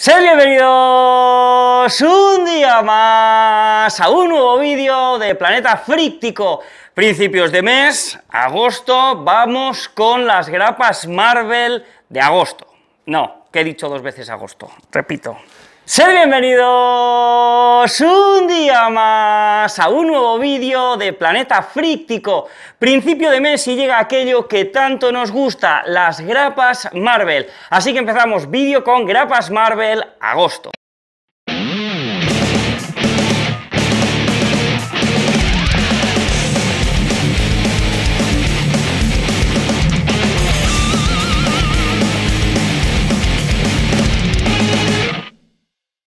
Sean bienvenidos un día más a un nuevo vídeo de Planeta Fríctico. Principios de mes, agosto, vamos con las grapas Marvel de agosto. No, que he dicho dos veces agosto, repito. Sed bienvenidos un día más a un nuevo vídeo de Planeta Fríctico. Principio de mes y llega aquello que tanto nos gusta, las grapas Marvel. Así que empezamos vídeo con grapas Marvel agosto.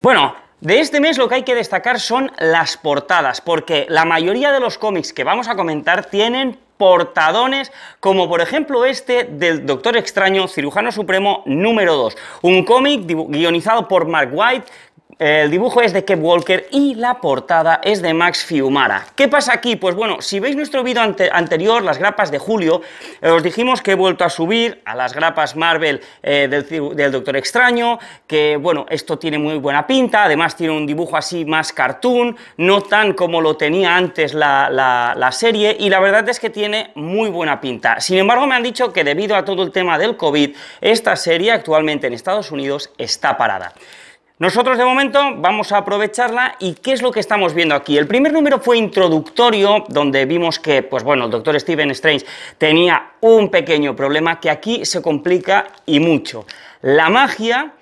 Bueno, de este mes lo que hay que destacar son las portadas, porque la mayoría de los cómics que vamos a comentar tienen portadones, como por ejemplo este del Doctor Extraño, Cirujano Supremo número 2, un cómic guionizado por Mark White el dibujo es de Kev Walker y la portada es de Max Fiumara. ¿Qué pasa aquí? Pues bueno, si veis nuestro vídeo anterior, las grapas de julio, os dijimos que he vuelto a subir a las grapas Marvel eh, del, Doctor Extraño, que bueno, esto tiene muy buena pinta, además tiene un dibujo así más cartoon, no tan como lo tenía antes la serie, y la verdad es que tiene muy buena pinta. Sin embargo, me han dicho que debido a todo el tema del COVID, esta serie actualmente en Estados Unidos está parada. Nosotros de momento vamos a aprovecharla y ¿qué es lo que estamos viendo aquí? El primer número fue introductorio, donde vimos que, pues bueno, el doctor Stephen Strange tenía un pequeño problema que aquí se complica y mucho. La magia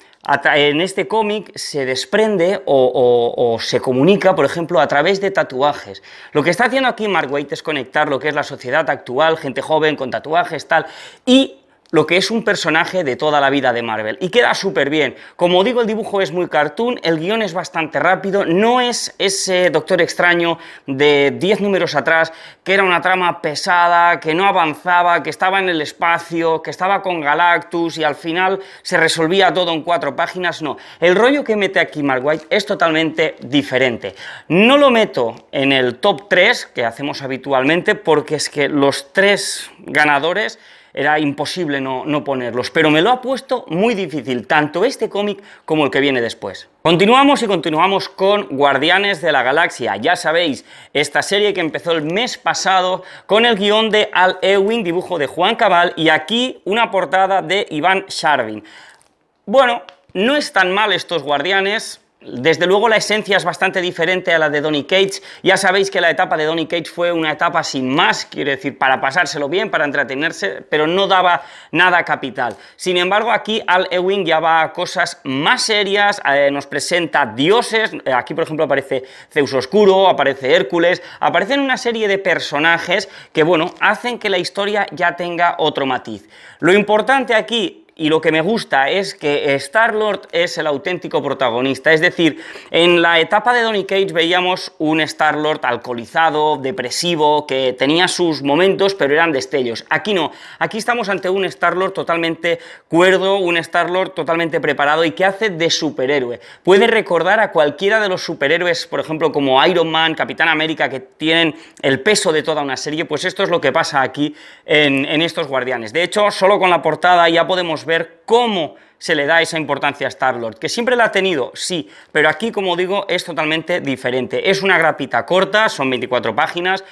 en este cómic se desprende o, se comunica, por ejemplo, a través de tatuajes. Lo que está haciendo aquí Mark Waite es conectar lo que es la sociedad actual, gente joven con tatuajes, tal, y lo que es un personaje de toda la vida de Marvel. Y queda súper bien. Como digo, el dibujo es muy cartoon, el guión es bastante rápido, no es ese Doctor Extraño de 10 números atrás, que era una trama pesada, que no avanzaba, que estaba en el espacio, que estaba con Galactus y al final se resolvía todo en cuatro páginas. No, el rollo que mete aquí Mark White es totalmente diferente. No lo meto en el top 3, que hacemos habitualmente, porque es que los tres ganadores era imposible no, ponerlos, pero me lo ha puesto muy difícil, tanto este cómic como el que viene después. Continuamos y continuamos con Guardianes de la Galaxia. Ya sabéis, esta serie que empezó el mes pasado con el guión de Al Ewing, dibujo de Juan Cabal, y aquí una portada de Iván Sharvin. Bueno, no están mal estos guardianes, desde luego la esencia es bastante diferente a la de Donny Cage. Ya sabéis que la etapa de Donny Cage fue una etapa sin más, quiero decir, para pasárselo bien, para entretenerse, pero no daba nada capital. Sin embargo, aquí Al Ewing ya va a cosas más serias, eh, nos presenta dioses, aquí por ejemplo aparece Zeus Oscuro, aparece Hércules, aparecen una serie de personajes que, bueno, hacen que la historia ya tenga otro matiz. Lo importante aquí y lo que me gusta es que Star-Lord es el auténtico protagonista. Es decir, en la etapa de Donny Cage veíamos un Star-Lord alcoholizado, depresivo, que tenía sus momentos, pero eran destellos. Aquí no. Aquí estamos ante un Star-Lord totalmente cuerdo, un Star-Lord totalmente preparado y que hace de superhéroe. Puede recordar a cualquiera de los superhéroes, por ejemplo, como Iron Man, Capitán América, que tienen el peso de toda una serie. Pues esto es lo que pasa aquí en, en estos Guardianes. De hecho, solo con la portada ya podemos ver ver cómo se le da esa importancia a Star-Lord, que siempre la ha tenido, sí, pero aquí, como digo, es totalmente diferente. Es una grapita corta, son 24 páginas,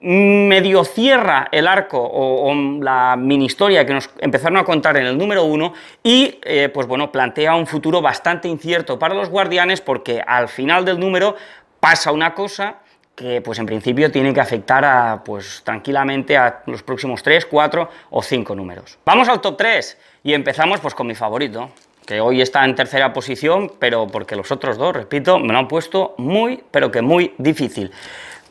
medio cierra el arco o, la mini historia que nos empezaron a contar en el número 1, y eh, pues bueno plantea un futuro bastante incierto para los guardianes porque al final del número pasa una cosa que pues en principio tiene que afectar a, pues, tranquilamente a los próximos 3, 4 o 5 números. Vamos al top 3 y empezamos pues, con mi favorito, que hoy está en tercera posición, pero porque los otros dos, repito, me lo han puesto muy, pero que muy difícil.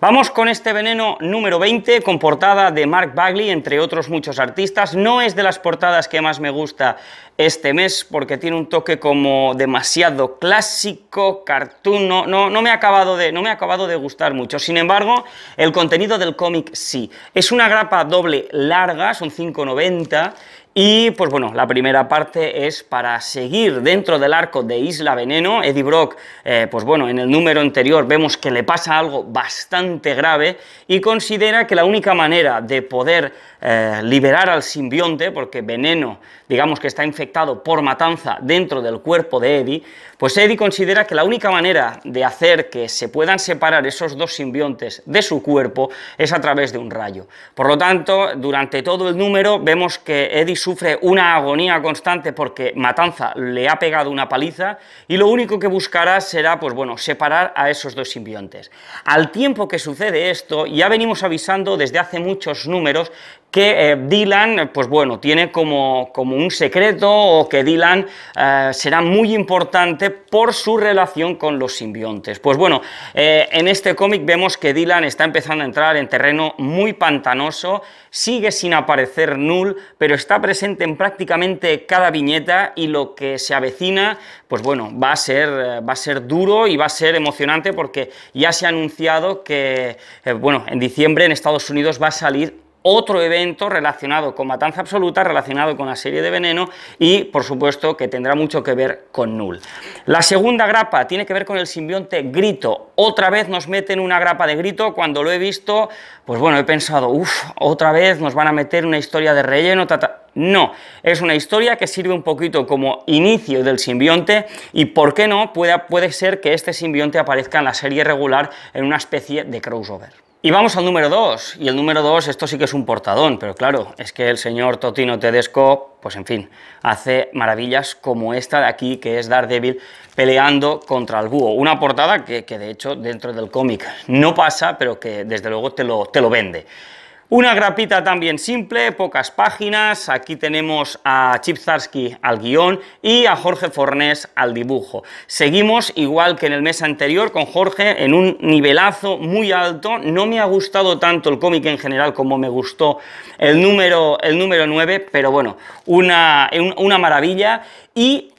Vamos con este veneno número 20, con portada de Mark Bagley, entre otros muchos artistas. No es de las portadas que más me gusta este mes, porque tiene un toque como demasiado clásico, cartoon, no, no, me, ha acabado de, no me ha acabado de gustar mucho. Sin embargo, el contenido del cómic sí. Es una grapa doble larga, son 5,90, y pues bueno, la primera parte es para seguir dentro del arco de Isla Veneno. Eddie Brock, eh, pues bueno, en el número anterior vemos que le pasa algo bastante grave y considera que la única manera de poder eh, liberar al simbionte, porque Veneno, digamos que está infectado por matanza dentro del cuerpo de Eddie, pues Eddie considera que la única manera de hacer que se puedan separar esos dos simbiontes de su cuerpo es a través de un rayo. Por lo tanto, durante todo el número vemos que Eddie sufre una agonía constante porque Matanza le ha pegado una paliza y lo único que buscará será, pues bueno, separar a esos dos simbiontes. Al tiempo que sucede esto, ya venimos avisando desde hace muchos números que eh, Dylan, pues bueno, tiene como, como, un secreto o que Dylan eh, será muy importante por su relación con los simbiontes. Pues bueno, eh, en este cómic vemos que Dylan está empezando a entrar en terreno muy pantanoso, sigue sin aparecer Null, pero está presente en prácticamente cada viñeta y lo que se avecina, pues bueno, va a ser, va a ser duro y va a ser emocionante porque ya se ha anunciado que, bueno, en diciembre en Estados Unidos va a salir otro evento relacionado con Matanza Absoluta, relacionado con la serie de Veneno y, por supuesto, que tendrá mucho que ver con Null. La segunda grapa tiene que ver con el simbionte Grito. Otra vez nos meten una grapa de Grito. Cuando lo he visto, pues bueno, he pensado, uff, otra vez nos van a meter una historia de relleno, No, es una historia que sirve un poquito como inicio del simbionte y, ¿por qué no? Puede, puede ser que este simbionte aparezca en la serie regular en una especie de crossover. Y vamos al número 2, y el número 2, esto sí que es un portadón, pero claro, es que el señor Totino Tedesco, pues en fin, hace maravillas como esta de aquí, que es Daredevil peleando contra el búho. Una portada que, de hecho dentro del cómic no pasa, pero que desde luego te lo, te lo vende. Una grapita también simple, pocas páginas. Aquí tenemos a Chip Zarsky al guión y a Jorge Fornés al dibujo. Seguimos igual que en el mes anterior con Jorge en un nivelazo muy alto. No me ha gustado tanto el cómic en general como me gustó el número, el número 9, pero bueno, una, una maravilla. Y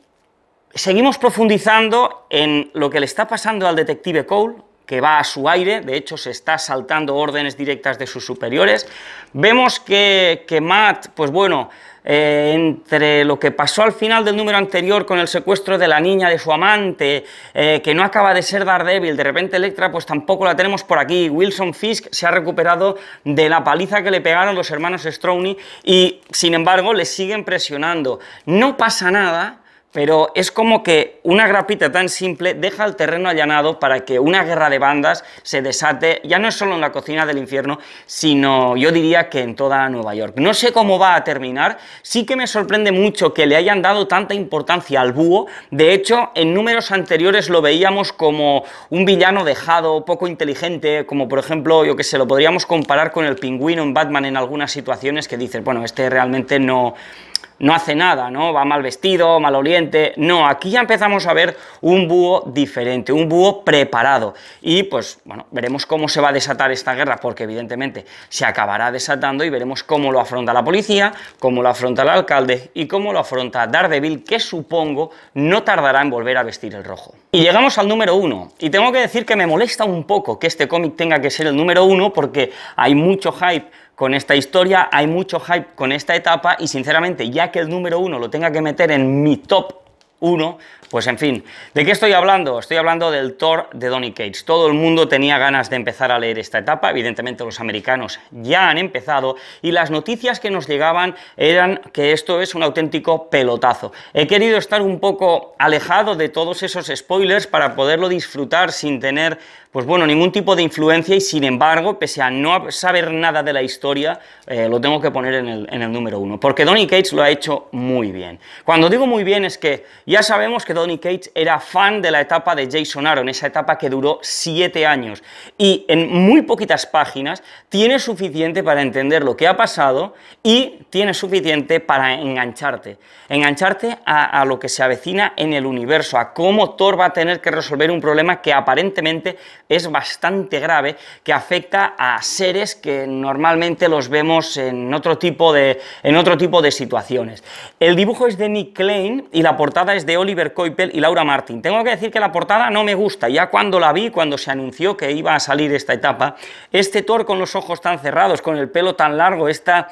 seguimos profundizando en lo que le está pasando al detective Cole que va a su aire, de hecho se está saltando órdenes directas de sus superiores. Vemos que, Matt, pues bueno, eh, entre lo que pasó al final del número anterior con el secuestro de la niña de su amante, eh, que no acaba de ser Daredevil, de repente Electra, pues tampoco la tenemos por aquí. Wilson Fisk se ha recuperado de la paliza que le pegaron los hermanos Strowney y, sin embargo, le siguen presionando. No pasa nada pero es como que una grapita tan simple deja el terreno allanado para que una guerra de bandas se desate, ya no es solo en la cocina del infierno, sino yo diría que en toda Nueva York. No sé cómo va a terminar, sí que me sorprende mucho que le hayan dado tanta importancia al búho, de hecho en números anteriores lo veíamos como un villano dejado, poco inteligente, como por ejemplo, yo que sé, lo podríamos comparar con el pingüino en Batman en algunas situaciones que dices, bueno, este realmente no no hace nada, ¿no? Va mal vestido, mal oriente. No, aquí ya empezamos a ver un búho diferente, un búho preparado. Y pues, bueno, veremos cómo se va a desatar esta guerra, porque evidentemente se acabará desatando y veremos cómo lo afronta la policía, cómo lo afronta el alcalde y cómo lo afronta Daredevil, que supongo no tardará en volver a vestir el rojo. Y llegamos al número uno. Y tengo que decir que me molesta un poco que este cómic tenga que ser el número uno, porque hay mucho hype con esta historia, hay mucho hype con esta etapa y sinceramente, ya que el número uno lo tenga que meter en mi top pues en fin. ¿De qué estoy hablando? Estoy hablando del Thor de Donny Cage. Todo el mundo tenía ganas de empezar a leer esta etapa, evidentemente los americanos ya han empezado y las noticias que nos llegaban eran que esto es un auténtico pelotazo. He querido estar un poco alejado de todos esos spoilers para poderlo disfrutar sin tener pues bueno, ningún tipo de influencia y sin embargo, pese a no saber nada de la historia, eh, lo tengo que poner en el, número uno, porque Donny Cage lo ha hecho muy bien. Cuando digo muy bien es que ya sabemos que Donny cage era fan de la etapa de Jason Aaron, esa etapa que duró siete años. Y en muy poquitas páginas tiene suficiente para entender lo que ha pasado y tiene suficiente para engancharte. Engancharte a, lo que se avecina en el universo, a cómo Thor va a tener que resolver un problema que aparentemente es bastante grave, que afecta a seres que normalmente los vemos en otro tipo de, en otro tipo de situaciones. El dibujo es de Nick Klein y la portada es de Oliver Coipel y Laura Martin. Tengo que decir que la portada no me gusta, ya cuando la vi, cuando se anunció que iba a salir esta etapa, este Thor con los ojos tan cerrados, con el pelo tan largo, esta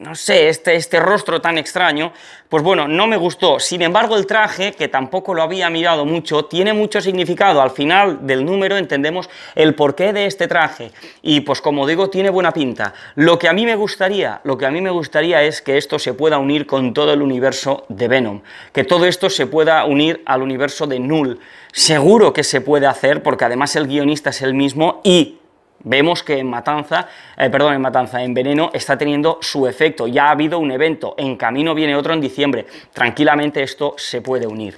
no sé, este, este rostro tan extraño, pues bueno, no me gustó. Sin embargo, el traje, que tampoco lo había mirado mucho, tiene mucho significado. Al final del número entendemos el porqué de este traje. Y pues como digo, tiene buena pinta. Lo que a mí me gustaría, lo que a mí me gustaría es que esto se pueda unir con todo el universo de Venom, que todo esto se pueda unir al universo de Null. Seguro que se puede hacer porque además el guionista es el mismo y Vemos que en Matanza, eh, perdón, en Matanza, en Veneno está teniendo su efecto. Ya ha habido un evento, en camino viene otro en diciembre. Tranquilamente esto se puede unir.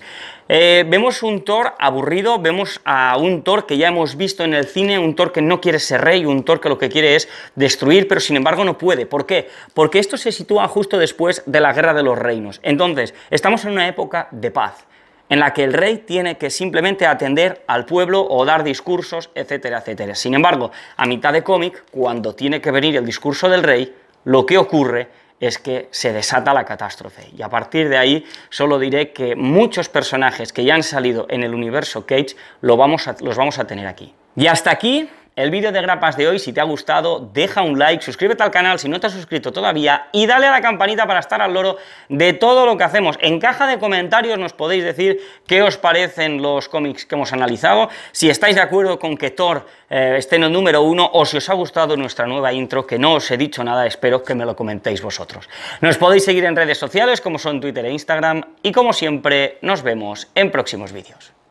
Eh, vemos un Thor aburrido, vemos a un Thor que ya hemos visto en el cine, un Thor que no quiere ser rey, un Thor que lo que quiere es destruir, pero sin embargo no puede. ¿Por qué? Porque esto se sitúa justo después de la Guerra de los Reinos. Entonces, estamos en una época de paz en la que el rey tiene que simplemente atender al pueblo o dar discursos, etcétera, etcétera. Sin embargo, a mitad de cómic, cuando tiene que venir el discurso del rey, lo que ocurre es que se desata la catástrofe. Y a partir de ahí solo diré que muchos personajes que ya han salido en el universo Cage vamos los vamos a tener aquí. Y hasta aquí el vídeo de grapas de hoy. Si te ha gustado, deja un like, suscríbete al canal si no te has suscrito todavía y dale a la campanita para estar al loro de todo lo que hacemos. En caja de comentarios nos podéis decir qué os parecen los cómics que hemos analizado, si estáis de acuerdo con que Thor eh, esté en el número uno o si os ha gustado nuestra nueva intro, que no os he dicho nada, espero que me lo comentéis vosotros. Nos podéis seguir en redes sociales como son Twitter e Instagram y como siempre nos vemos en próximos vídeos.